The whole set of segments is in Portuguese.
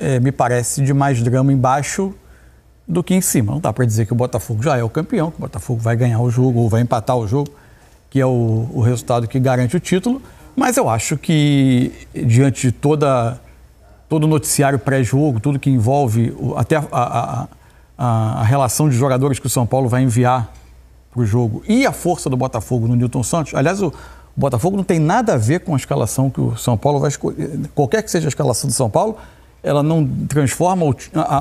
é, me parece de mais drama embaixo do que em cima. Não dá para dizer que o Botafogo já é o campeão, que o Botafogo vai ganhar o jogo ou vai empatar o jogo, que é o, o resultado que garante o título. Mas eu acho que, diante de toda, todo o noticiário pré-jogo, tudo que envolve até a, a, a, a, relação de jogadores que o São Paulo vai enviar para o jogo e a força do Botafogo no Newton Santos. Aliás, o Botafogo não tem nada a ver com a escalação que o São Paulo vai escolher. Qualquer que seja a escalação do São Paulo, ela não transforma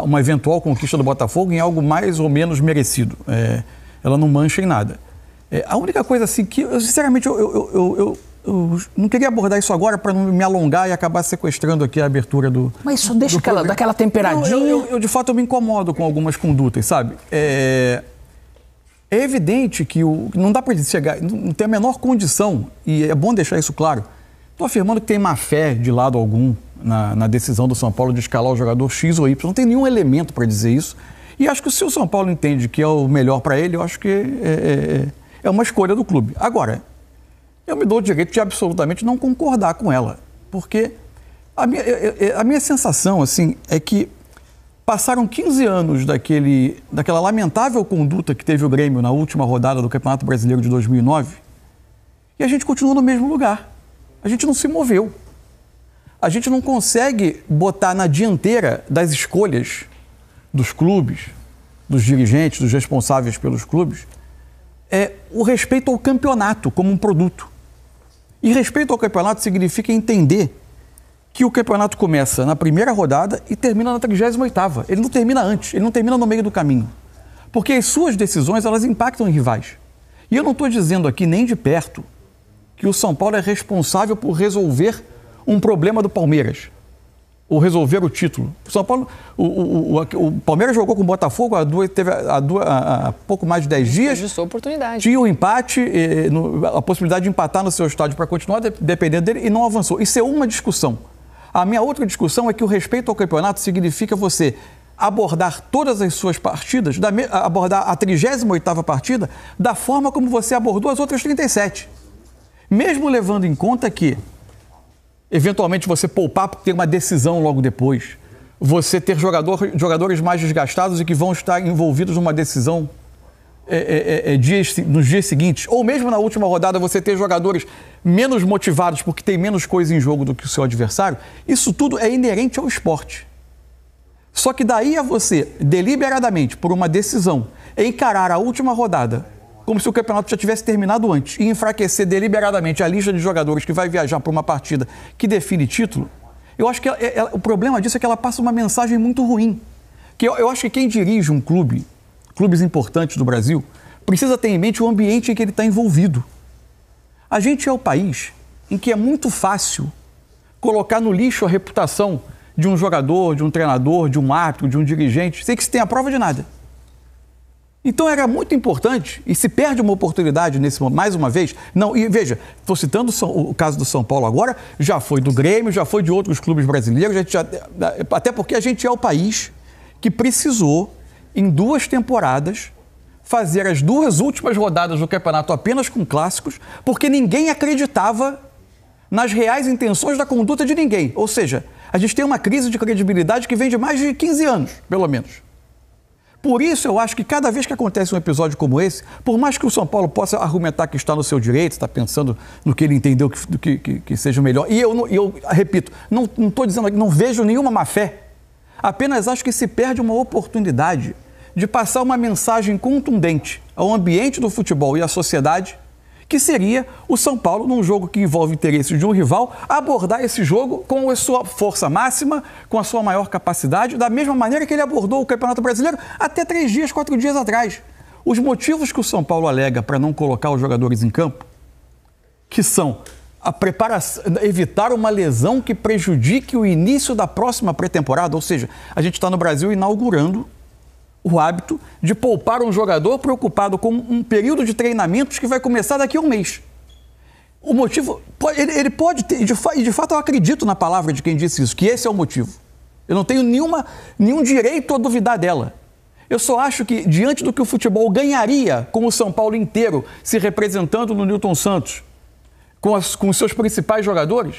uma eventual conquista do Botafogo em algo mais ou menos merecido. É, ela não mancha em nada. É, a única coisa assim que, eu, sinceramente, eu, eu, eu, não queria abordar isso agora para não me alongar e acabar sequestrando aqui a abertura do. Mas isso deixa aquela, daquela temperadinha. Não, eu, de fato, eu me incomodo com algumas condutas, sabe? É, é evidente que o, não dá para chegar, não tem a menor condição, e é bom deixar isso claro. Estou afirmando que tem má fé de lado algum na, na decisão do São Paulo de escalar o jogador X ou Y. Não tem nenhum elemento para dizer isso. E acho que se o São Paulo entende que é o melhor para ele, eu acho que é, é, é, é uma escolha do clube. Agora, eu me dou o direito de absolutamente não concordar com ela, porque a minha, a minha sensação assim é que passaram 15 anos daquele, daquela lamentável conduta que teve o Grêmio na última rodada do Campeonato Brasileiro de 2009 e a gente continua no mesmo lugar. A gente não se moveu a gente não consegue botar na dianteira das escolhas dos clubes, dos dirigentes, dos responsáveis pelos clubes, é o respeito ao campeonato como um produto. E respeito ao campeonato significa entender que o campeonato começa na primeira rodada e termina na 38 Ele não termina antes, ele não termina no meio do caminho. Porque as suas decisões, elas impactam em rivais. E eu não estou dizendo aqui nem de perto que o São Paulo é responsável por resolver um problema do Palmeiras. O resolver o título. O São Paulo, o, o, o, o Palmeiras jogou com o Botafogo há, duas, teve há duas há pouco mais de 10 dias. oportunidade. Tinha o um empate, e, no, a possibilidade de empatar no seu estádio para continuar de, dependendo dele e não avançou. Isso é uma discussão. A minha outra discussão é que o respeito ao campeonato significa você abordar todas as suas partidas, da, abordar a 38ª partida da forma como você abordou as outras 37. Mesmo levando em conta que eventualmente você poupar porque tem uma decisão logo depois, você ter jogador, jogadores mais desgastados e que vão estar envolvidos numa decisão é, é, é, é, dias, nos dias seguintes, ou mesmo na última rodada você ter jogadores menos motivados porque tem menos coisa em jogo do que o seu adversário, isso tudo é inerente ao esporte. Só que daí a você, deliberadamente, por uma decisão, encarar a última rodada como se o campeonato já tivesse terminado antes, e enfraquecer deliberadamente a lista de jogadores que vai viajar para uma partida que define título, eu acho que ela, é, ela, o problema disso é que ela passa uma mensagem muito ruim. Que eu, eu acho que quem dirige um clube, clubes importantes do Brasil, precisa ter em mente o ambiente em que ele está envolvido. A gente é o país em que é muito fácil colocar no lixo a reputação de um jogador, de um treinador, de um árbitro, de um dirigente, sem que se tenha prova de nada. Então era muito importante e se perde uma oportunidade nesse mais uma vez. Não, e veja, estou citando o, caso do São Paulo agora, já foi do Grêmio, já foi de outros clubes brasileiros, já, até porque a gente é o país que precisou, em duas temporadas, fazer as duas últimas rodadas do campeonato apenas com clássicos, porque ninguém acreditava nas reais intenções da conduta de ninguém. Ou seja, a gente tem uma crise de credibilidade que vem de mais de 15 anos, pelo menos. Por isso, eu acho que cada vez que acontece um episódio como esse, por mais que o São Paulo possa argumentar que está no seu direito, está pensando no que ele entendeu que, que, que, que seja o melhor, e eu, eu repito, não estou dizendo aqui, não vejo nenhuma má-fé, apenas acho que se perde uma oportunidade de passar uma mensagem contundente ao ambiente do futebol e à sociedade que seria o São Paulo, num jogo que envolve interesse de um rival, abordar esse jogo com a sua força máxima, com a sua maior capacidade, da mesma maneira que ele abordou o Campeonato Brasileiro até três dias, quatro dias atrás. Os motivos que o São Paulo alega para não colocar os jogadores em campo, que são a preparação, evitar uma lesão que prejudique o início da próxima pré-temporada, ou seja, a gente está no Brasil inaugurando o hábito de poupar um jogador preocupado com um período de treinamentos que vai começar daqui a um mês. O motivo, ele, pode ter, e de, de fato eu acredito na palavra de quem disse isso, que esse é o motivo. Eu não tenho nenhuma, nenhum direito a duvidar dela. Eu só acho que, diante do que o futebol ganharia com o São Paulo inteiro se representando no Newton Santos, com, as, com seus principais jogadores,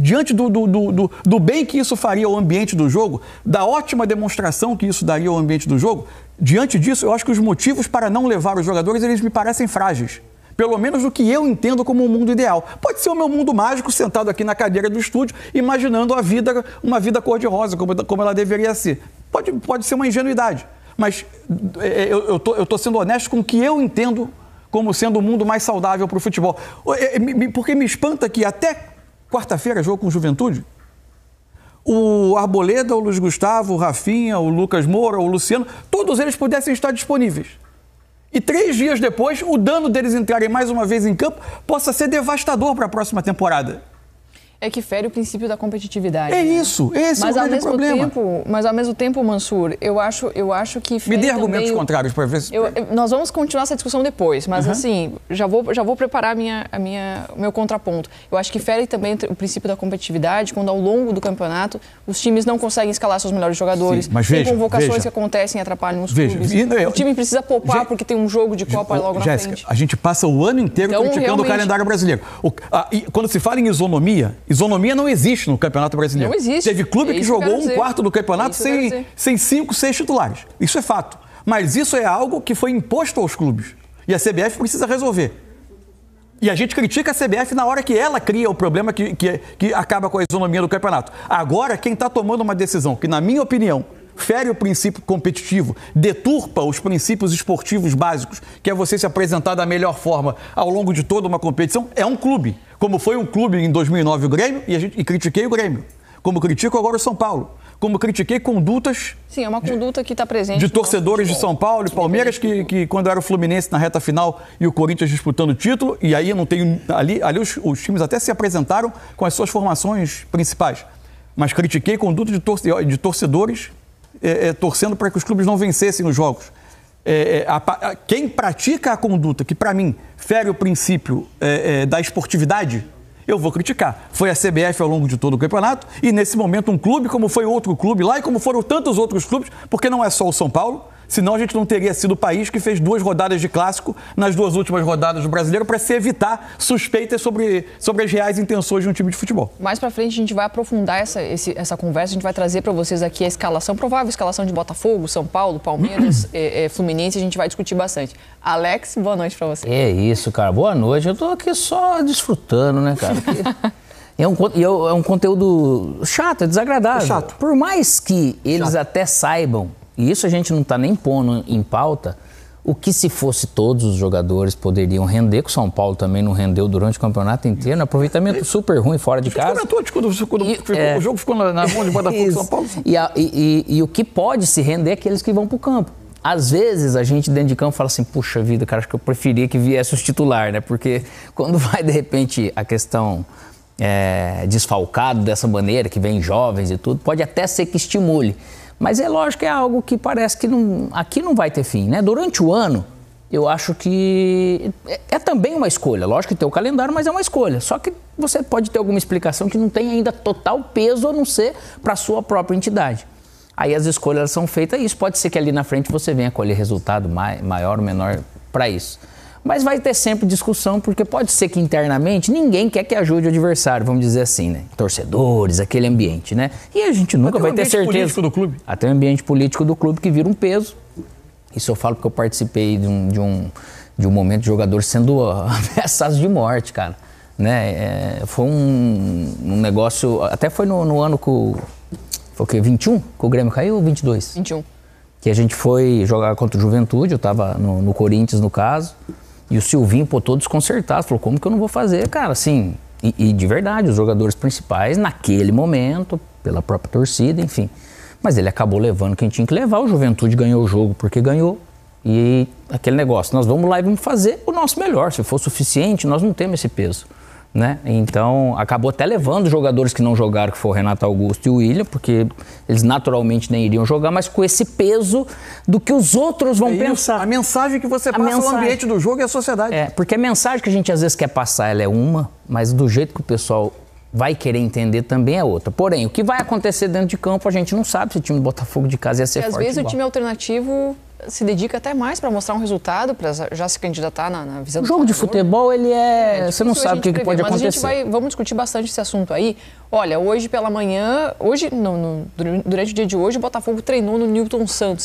diante do, do, do, do, bem que isso faria ao ambiente do jogo, da ótima demonstração que isso daria ao ambiente do jogo, diante disso, eu acho que os motivos para não levar os jogadores, eles me parecem frágeis. Pelo menos do que eu entendo como um mundo ideal. Pode ser o meu mundo mágico, sentado aqui na cadeira do estúdio, imaginando a vida, uma vida cor-de-rosa, como, como ela deveria ser. Pode, pode ser uma ingenuidade. Mas é, é, eu estou sendo honesto com o que eu entendo como sendo o mundo mais saudável para o futebol. Porque me espanta que até quarta-feira, jogo com juventude, o Arboleda, o Luiz Gustavo, o Rafinha, o Lucas Moura, o Luciano, todos eles pudessem estar disponíveis. E três dias depois, o dano deles entrarem mais uma vez em campo possa ser devastador para a próxima temporada é que fere o princípio da competitividade. É né? isso, esse mas é o grande problema. Tempo, mas ao mesmo tempo, Mansur, eu acho, eu acho que... Me dê argumentos contrários para ver se... Eu, nós vamos continuar essa discussão depois, mas uhum. assim, já vou, já vou preparar minha, a minha, o meu contraponto. Eu acho que fere também o princípio da competitividade quando ao longo do campeonato os times não conseguem escalar seus melhores jogadores, Sim, mas tem convocações veja. que acontecem e atrapalham os veja, clubes. Eu, o time precisa poupar Je... porque tem um jogo de Copa logo Jéssica, na frente. a gente passa o ano inteiro então, criticando realmente... o calendário brasileiro. O, a, e, quando se fala em isonomia Isonomia não existe no Campeonato Brasileiro. Não existe. Teve clube é que jogou um quarto do é campeonato é sem, sem cinco, seis titulares. Isso é fato. Mas isso é algo que foi imposto aos clubes. E a CBF precisa resolver. E a gente critica a CBF na hora que ela cria o problema que, que, que acaba com a isonomia do campeonato. Agora, quem está tomando uma decisão que, na minha opinião, fere o princípio competitivo, deturpa os princípios esportivos básicos, que é você se apresentar da melhor forma ao longo de toda uma competição, é um clube. Como foi um clube em 2009 o Grêmio, e, gente, e critiquei o Grêmio. Como critico agora o São Paulo. Como critiquei condutas. Sim, é uma conduta que está presente. De torcedores de São Paulo e Palmeiras, que, que quando era o Fluminense na reta final e o Corinthians disputando o título, e aí não tenho. Ali, ali os, os times até se apresentaram com as suas formações principais mas critiquei conduta de, torcedores é, é, torcendo para que os clubes não vencessem os jogos. É, é, a, a, quem pratica a conduta que, para mim, fere o princípio da esportividade, eu vou criticar. Foi a CBF ao longo de todo o campeonato e, nesse momento, um clube, como foi outro clube lá e como foram tantos outros clubes, porque não é só o São Paulo, Senão a gente não teria sido o país que fez duas rodadas de clássico nas duas últimas rodadas do brasileiro para se evitar suspeitas sobre, sobre as reais intenções de um time de futebol. Mais para frente a gente vai aprofundar essa, esse, essa conversa, a gente vai trazer para vocês aqui a escalação, provável escalação de Botafogo, São Paulo, Palmeiras, é, é, Fluminense, a gente vai discutir bastante. Alex, boa noite para você. É isso, cara, boa noite. Eu tô aqui só desfrutando, né, cara? Porque... É, é um, é um conteúdo chato, é desagradável. É chato. Por mais que eles chato. até saibam e isso a gente não está nem pondo em pauta o que se fosse todos os jogadores poderiam render, que o São Paulo também não rendeu durante o campeonato inteiro, né? aproveitamento e, é. super ruim fora de casa. Ficou na quando, quando e, ficou, é, o jogo ficou na, na mão de Botafogo São Paulo. E, a, e, e, o que pode se render é aqueles que vão para o campo. Às vezes a gente dentro de campo fala assim, puxa vida, cara, acho que eu preferia que viesse os titular, né? Porque quando vai de repente a questão é, desfalcado dessa maneira, que vem jovens e tudo, pode até ser que estimule. Mas é lógico que é algo que parece que não, aqui não vai ter fim, né? Durante o ano, eu acho que é, é também uma escolha. Lógico que tem o calendário, mas é uma escolha. Só que você pode ter alguma explicação que não tem ainda total peso, a não ser para a sua própria entidade. Aí as escolhas são feitas e isso pode ser que ali na frente você venha colher resultado maior ou menor para isso. Mas vai ter sempre discussão, porque pode ser que internamente ninguém quer que ajude o adversário, vamos dizer assim, né? Torcedores, aquele ambiente, né? E a gente nunca vai ter certeza. político do clube. Até o ambiente político do clube que vira um peso. Isso eu falo porque eu participei de um, de um, de um momento de jogadores sendo ameaçados de morte, cara. Né? É, foi um, um, negócio. Até foi no, no ano que Foi o quê? 21? Que o Grêmio caiu ou 22? 21 que a gente foi jogar contra o Juventude, eu estava no, no, Corinthians no caso, e o Silvinho, pô, desconcertado, falou: como que eu não vou fazer, cara? Assim, e, e de verdade, os jogadores principais, naquele momento, pela própria torcida, enfim. Mas ele acabou levando quem tinha que levar. O Juventude ganhou o jogo porque ganhou. E aquele negócio, nós vamos lá e vamos fazer o nosso melhor. Se for suficiente, nós não temos esse peso. Né? Então acabou até levando jogadores que não jogaram, que foram Renato Augusto e o William, porque eles naturalmente nem iriam jogar, mas com esse peso do que os outros vão é pensar. A mensagem que você a passa mensagem. no ambiente do jogo e é a sociedade. É, porque a mensagem que a gente às vezes quer passar ela é uma, mas do jeito que o pessoal vai querer entender também é outra. Porém, o que vai acontecer dentro de campo a gente não sabe se o time do Botafogo de casa ia ser e, forte. Às vezes igual. o time alternativo se dedica até mais para mostrar um resultado, para já se candidatar na, na visão o jogo de futebol, ele é, é você não sabe o que, que pode mas acontecer. Mas a gente vai, vamos discutir bastante esse assunto aí. Olha, hoje pela manhã, hoje no, no, durante o dia de hoje, o Botafogo treinou no Newton Santos.